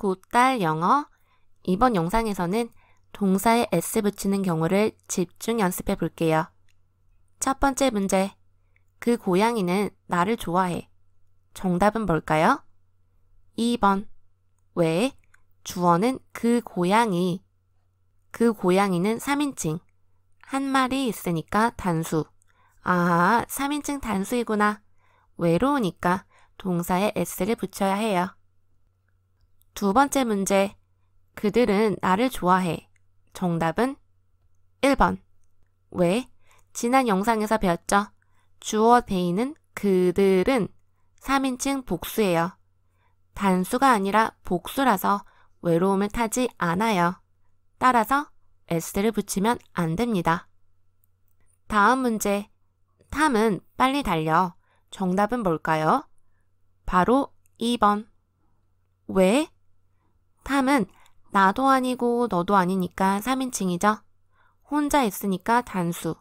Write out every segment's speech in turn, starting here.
9딸 영어 이번 영상에서는 동사에 s 붙이는 경우를 집중 연습해 볼게요. 첫 번째 문제. 그 고양이는 나를 좋아해. 정답은 뭘까요? 2번. 왜? 주어는 그 고양이. 그 고양이는 3인칭. 한 마리 있으니까 단수. 아, 3인칭 단수이구나. 외로우니까 동사에 s를 붙여야 해요. 두 번째 문제. 그들은 나를 좋아해. 정답은 1번. 왜? 지난 영상에서 배웠죠? 주어 대인은 그들은 3인칭 복수예요. 단수가 아니라 복수라서 외로움을 타지 않아요. 따라서 s를 붙이면 안 됩니다. 다음 문제. 탐은 빨리 달려. 정답은 뭘까요? 바로 2번. 왜? 탐은 나도 아니고 너도 아니니까 3인칭이죠. 혼자 있으니까 단수.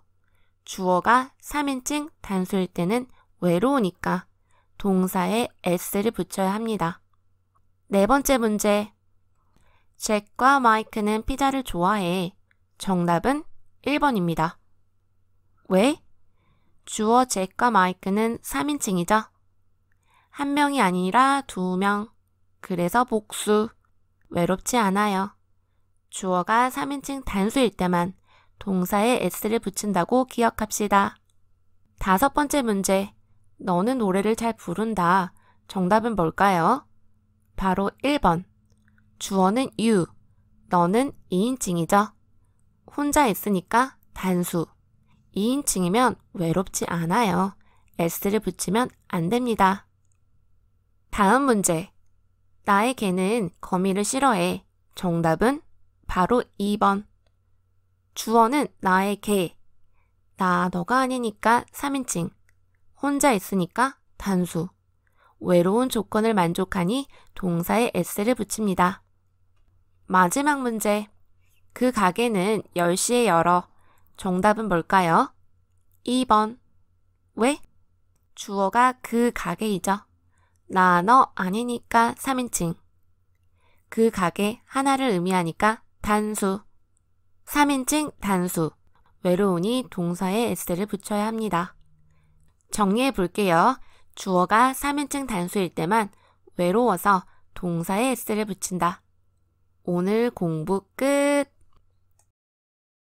주어가 3인칭 단수일 때는 외로우니까 동사에 s를 붙여야 합니다. 네 번째 문제. 잭과 마이크는 피자를 좋아해. 정답은 1번입니다. 왜? 주어 잭과 마이크는 3인칭이죠. 한 명이 아니라 두 명. 그래서 복수. 외롭지 않아요. 주어가 3인칭 단수일 때만 동사에 s를 붙인다고 기억합시다. 다섯 번째 문제. 너는 노래를 잘 부른다. 정답은 뭘까요? 바로 1번. 주어는 you. 너는 2인칭이죠. 혼자 있으니까 단수. 2인칭이면 외롭지 않아요. s를 붙이면 안 됩니다. 다음 문제. 나의 개는 거미를 싫어해. 정답은 바로 2번. 주어는 나의 개. 나, 너가 아니니까 3인칭. 혼자 있으니까 단수. 외로운 조건을 만족하니 동사에 s를 붙입니다. 마지막 문제. 그 가게는 10시에 열어. 정답은 뭘까요? 2번. 왜? 주어가 그 가게이죠. 나, 너 아니니까 3인칭. 그 가게 하나를 의미하니까 단수. 3인칭 단수. 외로우니 동사에 s를 붙여야 합니다. 정리해 볼게요. 주어가 3인칭 단수일 때만 외로워서 동사에 s를 붙인다. 오늘 공부 끝!